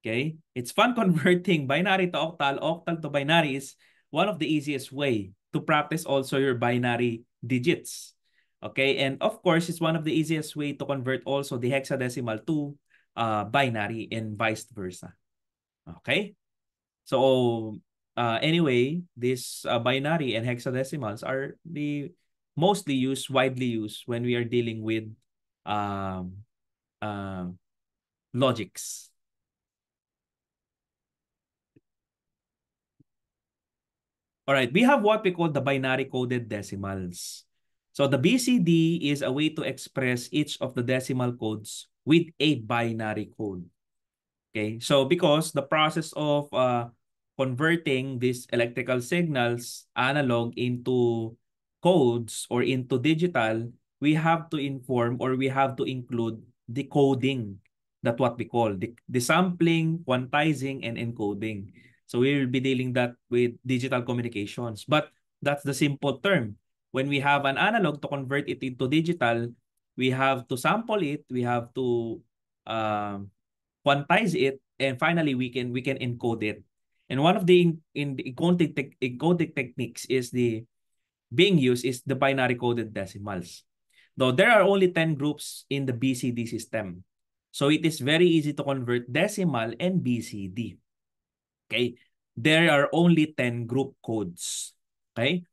Okay? It's fun converting binary to octal, octal to binary is one of the easiest way to practice also your binary digits. Okay? And of course, it's one of the easiest way to convert also the hexadecimal to uh, binary and vice versa. Okay? So uh, anyway, these uh, binary and hexadecimals are the mostly used, widely used when we are dealing with um, uh, logics. All right, we have what we call the binary coded decimals. So the BCD is a way to express each of the decimal codes with a binary code. Okay, so because the process of uh, converting these electrical signals analog into codes or into digital, we have to inform or we have to include decoding. That's what we call the, the sampling, quantizing, and encoding. So we will be dealing that with digital communications. But that's the simple term. When we have an analog to convert it into digital, we have to sample it, we have to um, quantize it, and finally we can we can encode it. And one of the in, in the encoding, te- encoding techniques is the being used is the binary coded decimals. Though there are only 10 groups in the BCD system. So it is very easy to convert decimal and BCD. Okay? There are only 10 group codes. Okay?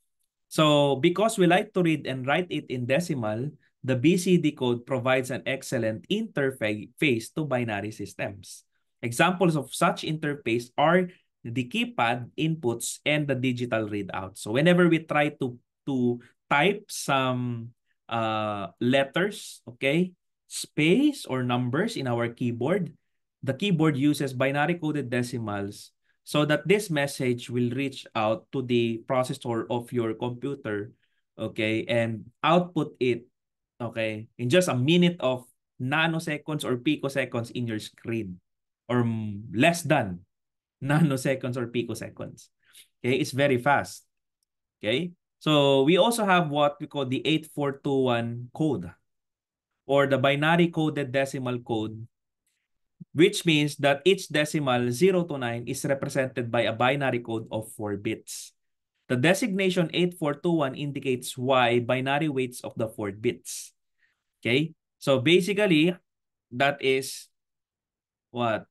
So because we like to read and write it in decimal, the BCD code provides an excellent interface to binary systems. Examples of such interface are the keypad inputs and the digital readout. So whenever we try to, to type some uh, letters, okay, space or numbers in our keyboard, the keyboard uses binary coded decimals so that this message will reach out to the processor of your computer, okay, and output it, okay, in just a minute of nanoseconds or picoseconds in your screen or less than nanoseconds or picoseconds. Okay, it's very fast. Okay, so we also have what we call the 8421 code or the binary coded decimal code which means that each decimal 0 to 9 is represented by a binary code of 4 bits. The designation 8421 indicates why binary weights of the 4 bits. Okay? So basically, that is what?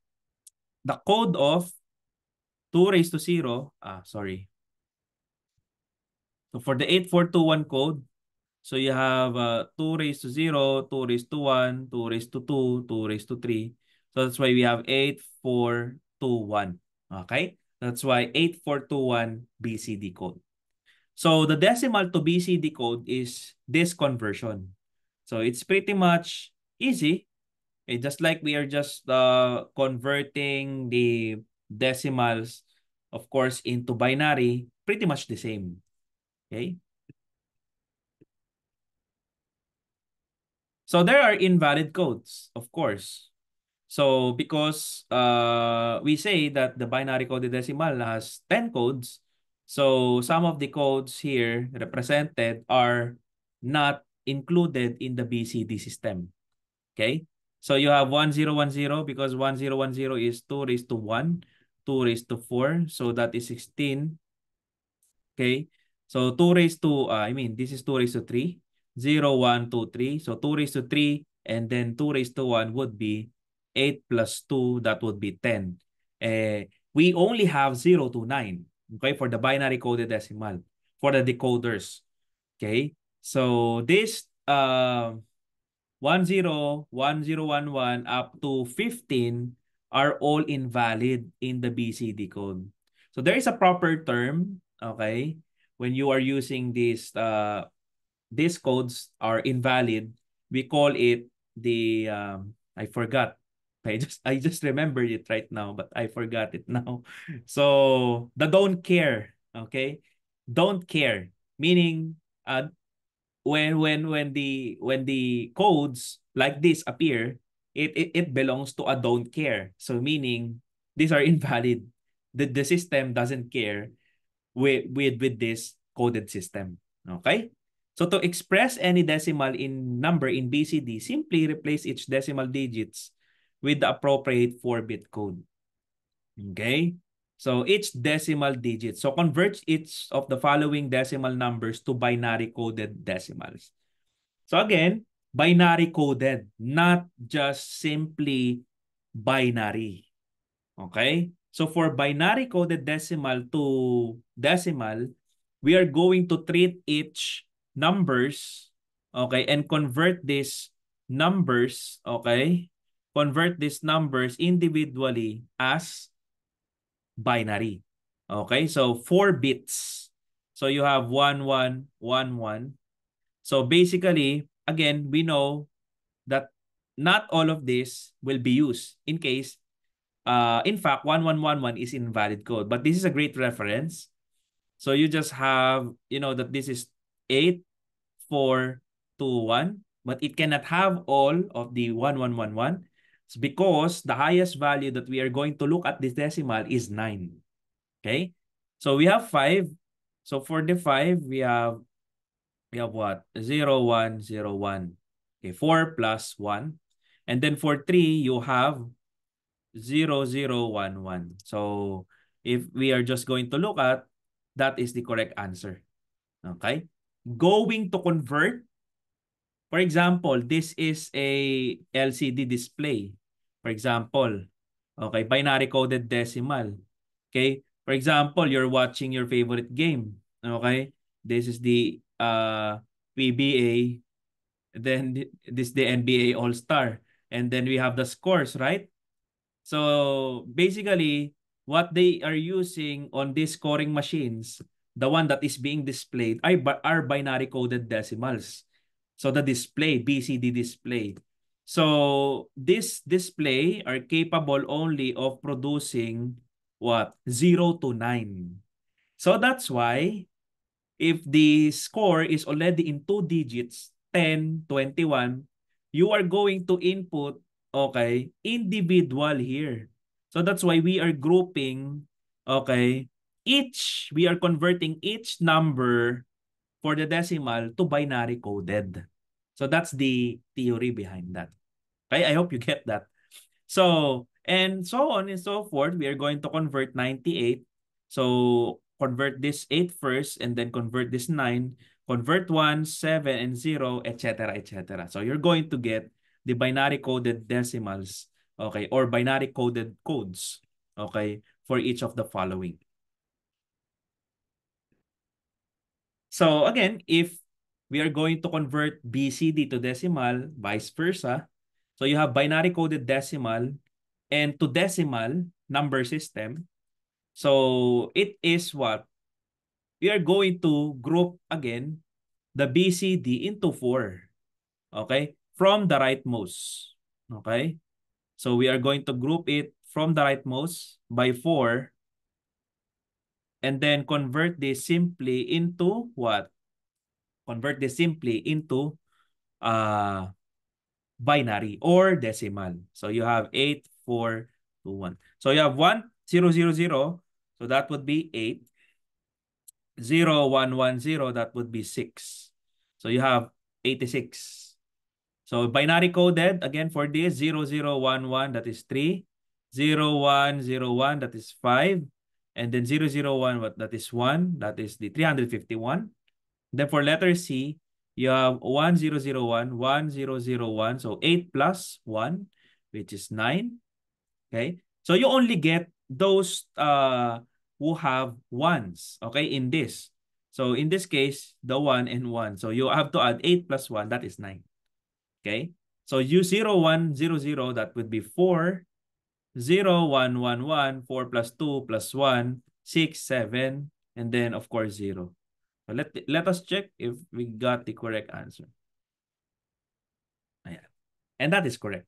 The code of 2 raised to 0. Ah, sorry. So for the 8421 code, so you have uh, 2 raised to 0, 2 raised to 1, 2 raised to 2, 2 raised to 3. So that's why we have 8421. Okay? That's why 8421 BCD code. So the decimal to BCD code is this conversion. So it's pretty much easy. just like we are just uh, converting the decimals, of course, into binary, pretty much the same. Okay? So there are invalid codes, of course. So because uh, we say that the binary decimal has 10 codes, so some of the codes here represented are not included in the BCD system. Okay? So you have 1010 because 1010 is 2 raised to 1, 2 raised to 4, so that is 16. Okay? So 2 raised to, uh, I mean, this is 2 raised to 3, 0, 1, 2, 3. So 2 raised to 3 and then 2 raised to 1 would be 8 plus 2, that would be 10. Uh, we only have 0 to 9, okay, for the binary coded decimal, for the decoders, okay? So this uh, 1, up to 15 are all invalid in the BCD code. So there is a proper term, okay, when you are using these uh, these codes are invalid. We call it the, um, I forgot, I just I just remember it right now, but I forgot it now. So the don't care, okay? Don't care, meaning uh when when when the when the codes like this appear, it it, it belongs to a don't care. So meaning these are invalid. The, the system doesn't care with, with with this coded system. Okay? So to express any decimal in number in BCD, simply replace each decimal digits with the appropriate 4-bit code. Okay? So each decimal digit. So convert each of the following decimal numbers to binary coded decimals. So again, binary coded, not just simply binary. Okay? So for binary coded decimal to decimal, we are going to treat each numbers, okay, and convert these numbers, okay, convert these numbers individually as binary. Okay, so four bits. So you have one, one, one, one. So basically, again, we know that not all of this will be used in case, uh, in fact, 1111 is invalid code. But this is a great reference. So you just have, you know, that this is eight four two one. But it cannot have all of the 1111. It's because the highest value that we are going to look at this decimal is 9. Okay? So we have 5. So for the 5, we have we have what? 0, 1, 0, 1. Okay, 4 plus 1. And then for 3, you have 0, 0, 1, 1. So if we are just going to look at, that is the correct answer. Okay? Going to convert For example, this is a LCD display. For example, okay, binary coded decimal. Okay? For example, you're watching your favorite game. Okay? This is the uh PBA then this the NBA All-Star and then we have the scores, right? So basically, what they are using on these scoring machines, the one that is being displayed, are, are binary coded decimals. So the display, BCD display. So this display are capable only of producing what? 0 to 9. So that's why if the score is already in two digits, 10, 21, you are going to input, okay, individual here. So that's why we are grouping, okay, each, we are converting each number for the decimal to binary coded. So that's the theory behind that. Okay, I hope you get that. So, and so on and so forth, we are going to convert 98. So convert this 8 first and then convert this 9, convert 1, 7, and 0, etc., etc. So you're going to get the binary coded decimals, okay, or binary coded codes, okay, for each of the following. So again, if we are going to convert BCD to decimal, vice versa, so you have binary coded decimal and to decimal number system. So it is what? We are going to group again the BCD into 4. Okay? From the rightmost. Okay? So we are going to group it from the rightmost by 4 and then convert this simply into what? Convert this simply into uh, binary or decimal. So you have 8, 4, 2, 1. So you have 1, 0, 0, 0. So that would be 8. 0, 1, 1, 0. That would be 6. So you have 86. So binary coded, again, for this, 0, 0, 1, 1, that is 3. 0, 1, 0, 1, that is 5. And then 001, what that is 1, that is the 351. Then for letter C, you have 1001, 1001, so 8 plus 1, which is 9. Okay, so you only get those uh, who have ones, okay, in this. So in this case, the 1 and 1. So you have to add 8 plus 1, that is 9. Okay, so U0100, that would be 4. 0, 1, 1, 1, 4 plus 2 plus 1, 6, 7, and then of course 0. So let, let us check if we got the correct answer. Ayan. And that is correct.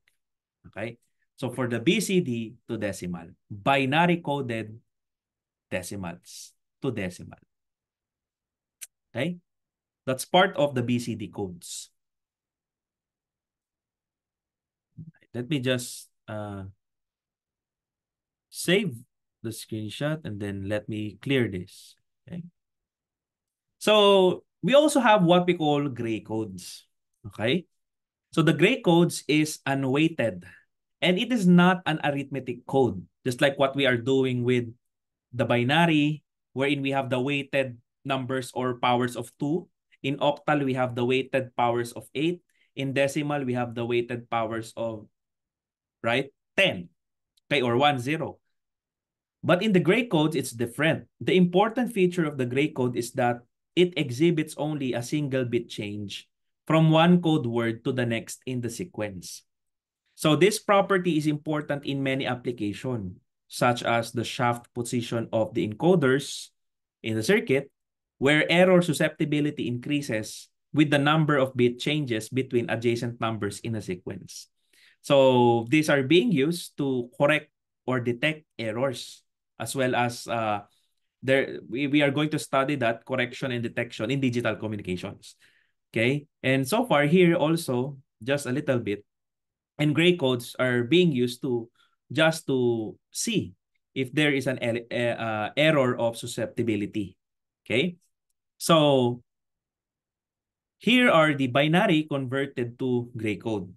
Okay? So for the BCD to decimal, binary coded decimals to decimal. Okay? That's part of the BCD codes. Let me just uh, save the screenshot and then let me clear this. Okay. So we also have what we call gray codes. Okay. So the gray codes is unweighted and it is not an arithmetic code, just like what we are doing with the binary wherein we have the weighted numbers or powers of 2. In octal, we have the weighted powers of 8. In decimal, we have the weighted powers of, right, 10 or 1, 0. But in the gray code, it's different. The important feature of the gray code is that it exhibits only a single bit change from one code word to the next in the sequence. So this property is important in many applications, such as the shaft position of the encoders in the circuit, where error susceptibility increases with the number of bit changes between adjacent numbers in a sequence. So these are being used to correct or detect errors as well as uh, there we, we are going to study that correction and detection in digital communications. Okay. And so far here also, just a little bit, and gray codes are being used to just to see if there is an er, eh, uh, error of susceptibility. Okay. So here are the binary converted to gray code.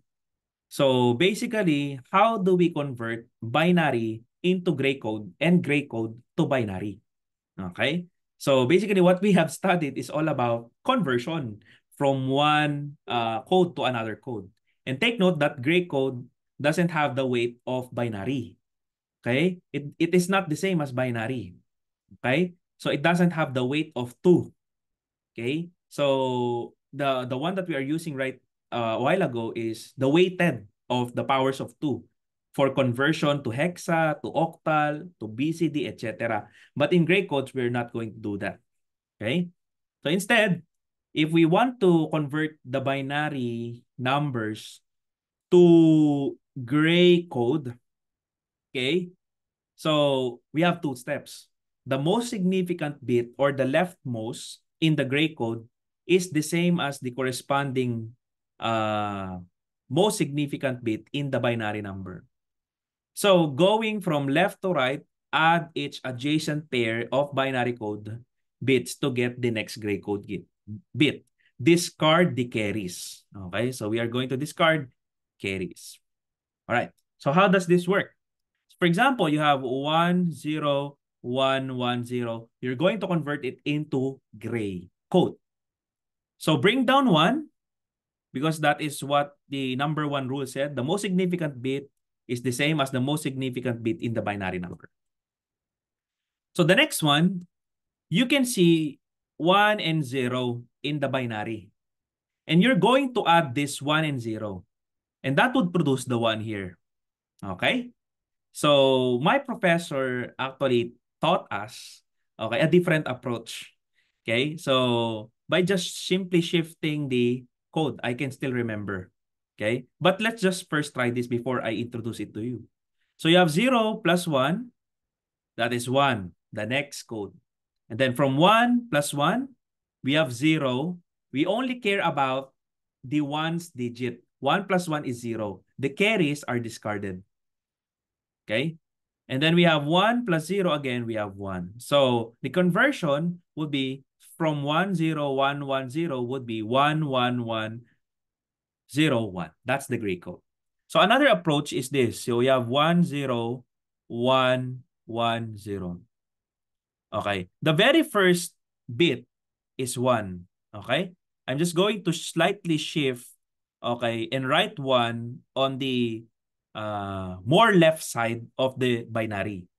So basically, how do we convert binary into gray code and gray code to binary? Okay? So basically what we have studied is all about conversion from one uh, code to another code. And take note that gray code doesn't have the weight of binary. Okay? It, it is not the same as binary. Okay? So it doesn't have the weight of 2. Okay? So the, the one that we are using right Uh, a while ago is the weighted of the powers of 2 for conversion to hexa, to octal, to BCD, etc. But in gray codes, we're not going to do that. Okay? So instead, if we want to convert the binary numbers to gray code, okay, so we have two steps. The most significant bit or the leftmost in the gray code is the same as the corresponding Uh, most significant bit in the binary number. So going from left to right, add each adjacent pair of binary code bits to get the next gray code bit. Discard the carries. Okay, so we are going to discard carries. All right, so how does this work? For example, you have 1, 0, 1, 1, 0. You're going to convert it into gray code. So bring down 1, because that is what the number one rule said. The most significant bit is the same as the most significant bit in the binary number. So the next one, you can see 1 and 0 in the binary. And you're going to add this 1 and 0. And that would produce the 1 here. Okay? So my professor actually taught us okay, a different approach. Okay? So by just simply shifting the code. I can still remember. Okay? But let's just first try this before I introduce it to you. So you have 0 plus 1. That is 1, the next code. And then from 1 plus 1, we have 0. We only care about the 1's digit. 1 plus 1 is 0. The carries are discarded. Okay? And then we have 1 plus 0. Again, we have 1. So the conversion would be from 10110 would be 11101. That's the Gray code. So another approach is this. So you have 10110. Okay. The very first bit is 1. Okay. I'm just going to slightly shift, okay, and write 1 on the uh, more left side of the binary.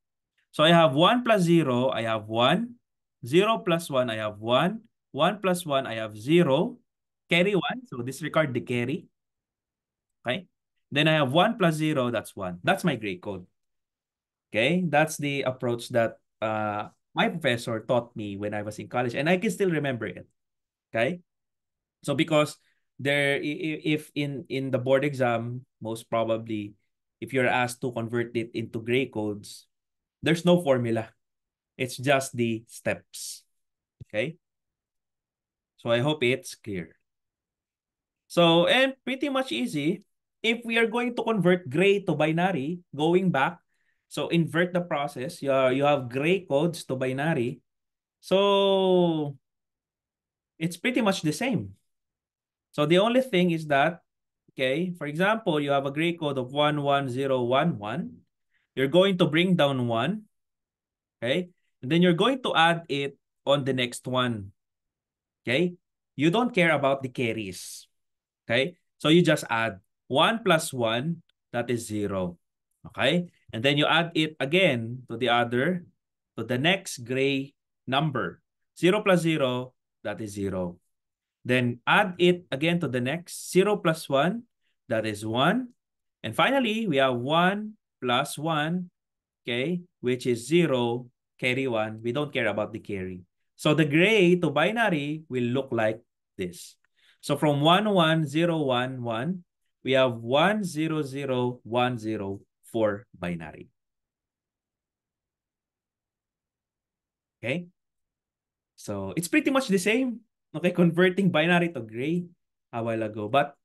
So I have 1 plus 0. I have 1. 0 plus 1, I have 1. 1 plus 1, I have 0. Carry 1, so disregard the carry. Okay? Then I have 1 plus 0, that's 1. That's my gray code. Okay? That's the approach that uh, my professor taught me when I was in college. And I can still remember it. Okay? So because there, if in, in the board exam, most probably, if you're asked to convert it into gray codes, there's no formula. It's just the steps. Okay? So I hope it's clear. So, and pretty much easy. If we are going to convert gray to binary, going back, so invert the process, you, are, you have gray codes to binary. So, it's pretty much the same. So the only thing is that, okay, for example, you have a gray code of 11011. You're going to bring down 1, okay? then you're going to add it on the next one. Okay? You don't care about the carries. Okay? So you just add 1 plus 1, that is 0. Okay? And then you add it again to the other, to the next gray number. 0 plus 0, that is 0. Then add it again to the next. 0 plus 1, that is 1. And finally, we have 1 plus 1, okay, which is 0, carry 1. We don't care about the carry. So the gray to binary will look like this. So from 1, 1, 0, 1, 1, we have 1, 0, 0, 1, 0 for binary. Okay? So it's pretty much the same. Okay, converting binary to gray a while ago. But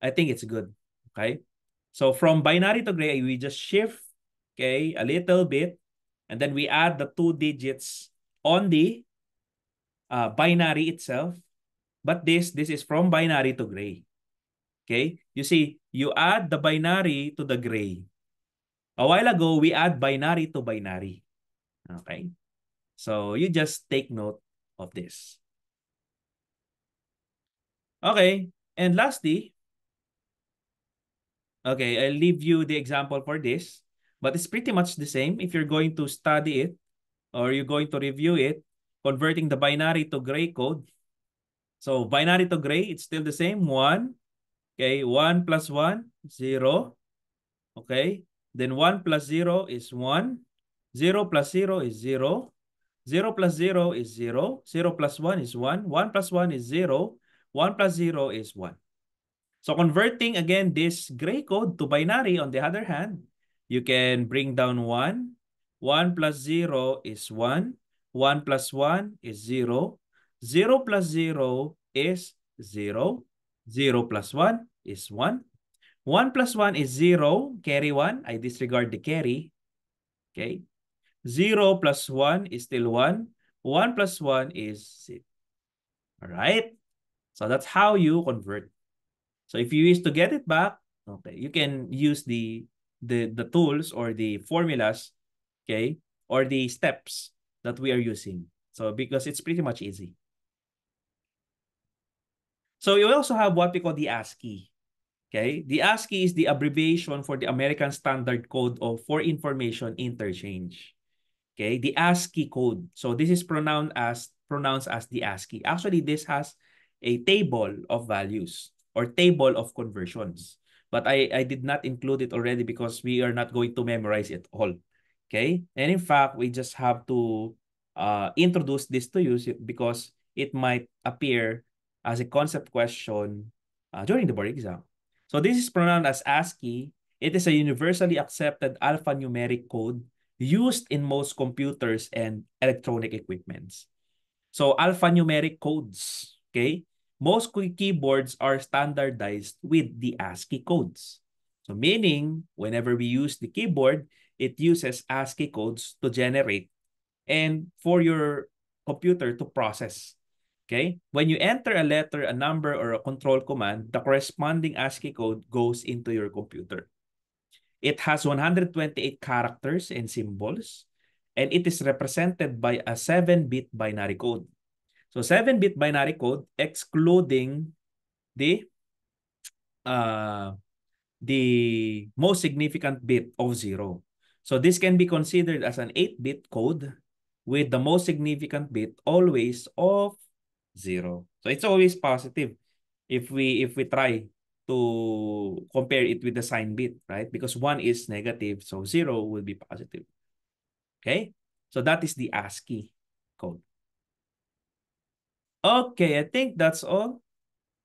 I think it's good. Okay? So from binary to gray, we just shift, okay, a little bit And then we add the two digits on the uh, binary itself. But this, this is from binary to gray. Okay? You see, you add the binary to the gray. A while ago, we add binary to binary. Okay? So you just take note of this. Okay, and lastly, okay, I'll leave you the example for this. But it's pretty much the same if you're going to study it or you're going to review it, converting the binary to gray code. So binary to gray, it's still the same. One, okay, one plus one, zero. Okay, then one plus zero is one. Zero plus zero is zero. Zero plus zero is zero. Zero plus one is one. One plus one is zero. One plus zero is one. So converting again this gray code to binary on the other hand, you can bring down 1. 1 plus 0 is 1. 1 plus 1 is 0. 0 plus 0 is 0. 0 plus 1 is 1. 1 plus 1 is 0. Carry 1. I disregard the carry. Okay. 0 plus 1 is still 1. 1 plus 1 is 0. All right. So that's how you convert. So if you wish to get it back, okay, you can use the the, the tools or the formulas, okay, or the steps that we are using. So because it's pretty much easy. So you also have what we call the ASCII. Okay, the ASCII is the abbreviation for the American Standard Code of for Information Interchange. Okay, the ASCII code. So this is pronounced as pronounced as the ASCII. Actually, this has a table of values or table of conversions but I, I did not include it already because we are not going to memorize it all. Okay. And in fact, we just have to uh, introduce this to you because it might appear as a concept question uh, during the board exam. So this is pronounced as ASCII. It is a universally accepted alphanumeric code used in most computers and electronic equipments. So alphanumeric codes, okay? most keyboards are standardized with the ASCII codes. So meaning, whenever we use the keyboard, it uses ASCII codes to generate and for your computer to process. Okay? When you enter a letter, a number, or a control command, the corresponding ASCII code goes into your computer. It has 128 characters and symbols, and it is represented by a 7-bit binary code. So 7-bit binary code excluding the uh, the most significant bit of 0. So this can be considered as an 8-bit code with the most significant bit always of 0. So it's always positive if we if we try to compare it with the sign bit, right? Because 1 is negative, so 0 will be positive. Okay? So that is the ASCII code. Okay, I think that's all.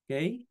Okay.